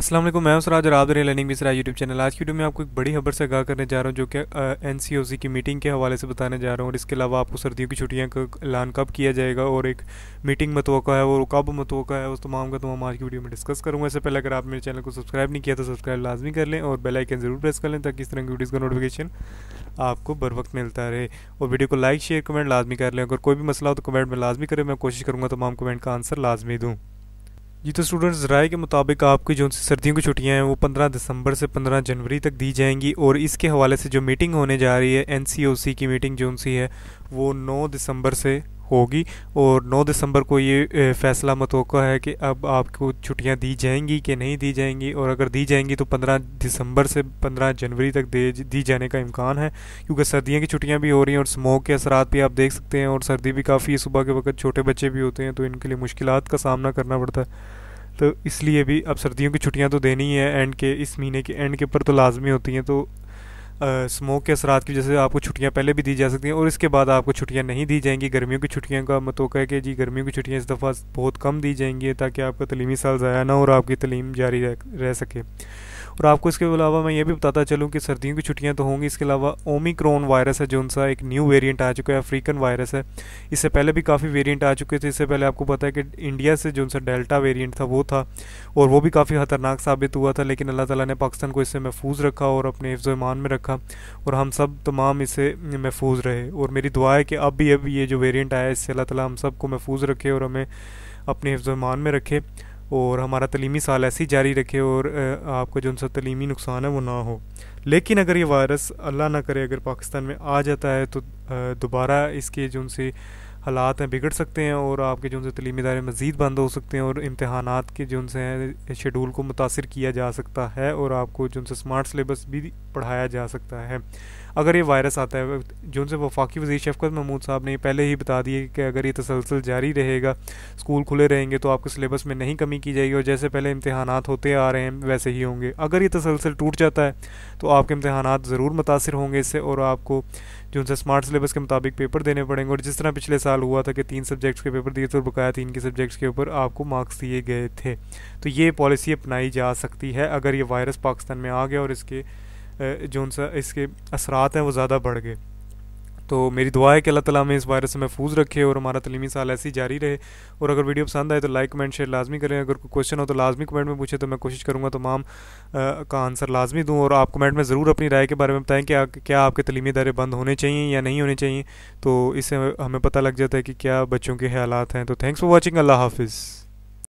असलम मैं सराज और आप लर्निंग मिसरा यूट्यूब चैनल आज की वीडियो में आपको एक बड़ी खबर से आगाह करने जा रहा हूँ जो कि एन की मीटिंग के हवाले से बताने जा रहा हूँ और इसके अलावा आपको सर्दियों की छुट्टियां का ऐलान कब किया जाएगा और एक मीटिंग मतवक़ा है और कब मतवक़ा है उस तमाम का तमाम आज की वीडियो में डिस्कस करूँगा इससे पहले अगर आप मेरे चैनल को सब्सक्राइब नहीं किया तो सब्सक्राइब लाजमी कर लें और बेलाइकन ज़रूर प्रेस कर लें ताकि इस तरह की वीडियोज़ का नोटिफिकेशन आपको बर वक्त मिलता रहे और वीडियो को लाइक शेयर कमेंट लाजमी कर लें अगर कोई भी मसला हो तो कमेंट में लाजमी करें मैं कोशिश करूँगा तमाम कमेंट का आंसर लाजमी दूँ जी तो स्टूडेंट्स राय के मुताबिक आपकी जो सर्दियों की छुट्टियां हैं वो 15 दिसंबर से 15 जनवरी तक दी जाएंगी और इसके हवाले से जो मीटिंग होने जा रही है एनसीओसी की मीटिंग जो सी है वो 9 दिसंबर से होगी और 9 दिसंबर को ये फैसला मतोका है कि अब आपको छुट्टियां दी जाएंगी कि नहीं दी जाएंगी और अगर दी जाएंगी तो 15 दिसंबर से 15 जनवरी तक दे दी जाने का इम्कान है क्योंकि सर्दियों की छुट्टियां भी हो रही हैं और स्मोक के असरा भी आप देख सकते हैं और सर्दी भी काफ़ी सुबह के वक्त छोटे बच्चे भी होते हैं तो इनके लिए मुश्किल का सामना करना पड़ता है तो इसलिए भी अब सर्दियों की छुट्टियाँ तो देनी है एंड के इस महीने के एंड के ऊपर तो लाजमी होती हैं तो स्मोक के असरात की वजह से आपको छुट्टियाँ पहले भी दी जा सकती हैं और इसके बाद आपको छुट्टियाँ नहीं दी जाएंगी गर्मियों की छुट्टियों का मतो मतलब है कि जी गर्मियों की छुट्टियाँ इस दफ़ा बहुत कम दी जाएंगी ताकि आपका तलीमी साल ज़ाया ना हो और आपकी तलीम जारी रह, रह सके और आपको इसके अलावा मैं ये भी बताता चलूँ कि सर्दियों की छुट्टियाँ तो होंगी इसके अलावा ओमिक्रोन वायरस है जो उनका एक न्यू वेरियंट आ चुका है अफ्रीकन वायरस है इससे पहले भी काफ़ी वेरियंट आ चुके थे इससे पहले आपको पता है कि इंडिया से जो उनका डेल्टा वेरियंट था वो था और वो भी काफ़ी ख़तरनाक साबित हुआ था लेकिन अल्लाह तला ने पाकिस्तान को इससे महफूज रखा और अपने हिफ्ज़मान में रखा और हम सब तमाम इससे महफूज रहे और मेरी दुआ है कि अब भी अब ये जो वेरियंट आया है इससे अल्लाह ताला हम सबको महफूज रखे और हमें अपने हिफ्ज़मान में रखे और हमारा तलीमी साल ऐसे ही जारी रखे और आपको जो सा तलीमी नुकसान है वो ना हो लेकिन अगर ये वायरस अल्लाह ना करे अगर पाकिस्तान में आ जाता है तो दोबारा इसके जो उनसे हालात हैं बिगड़ सकते हैं और आपके जो उनसे तलीमी इदारे मज़ीद बंद हो सकते हैं और इम्तहान के जो उनसे हैं शेड्यूल को मुतासर किया जा सकता है और आपको जो उनसे स्मार्ट सलेबस भी पढ़ाया जा सकता है अगर ये वायरस आता है जो उनसे वफाकी वजी शफकत महमूद साहब ने पहले ही बता दिए कि अगर ये तसलसल जारी रहेगा स्कूल खुले रहेंगे तो आपके सिलेबस में नहीं कमी की जाएगी और जैसे पहले इम्तहान होते आ रहे हैं वैसे ही होंगे अगर ये तसलसल टूट जाता है तो आपके इम्तहान ज़रूर मुतासर होंगे इससे और आपको जो उनसे स्मार्ट सलेबस के मुताबिक पेपर देने पड़ेंगे और जिस तरह पिछले साल साल हुआ था कि तीन सब्जेक्ट्स के पेपर दिए थे और बकाया तीन के सब्जेक्ट्स के ऊपर आपको मार्क्स दिए गए थे तो ये पॉलिसी अपनाई जा सकती है अगर ये वायरस पाकिस्तान में आ गया और इसके जो इसके असरात हैं वो ज़्यादा बढ़ गए तो मेरी दुआ है कि अल्लाह ताला हमें इस वायरस से महफूज रखे और हमारा तलीमी साल ऐसे ही जारी रहे और अगर वीडियो पसंद आए तो लाइक कमेंट शेयर लाजमी करें अगर कोई क्वेश्चन हो तो लाजमी कमेंट में पूछे तो मैं कोशिश करूँगा तमाम का आंसर लाजमी दूँ और आप कमेंट में ज़रूर अपनी राय के बारे में बताएँ कि क्या आपके तलीमी इदारे बंद होने चाहिए या नहीं होने चाहिए तो इससे हमें पता लग जाता है कि क्या बच्चों के हालात हैं तो थैंक्स फॉर वॉचिंग अल्लाह हाफिज़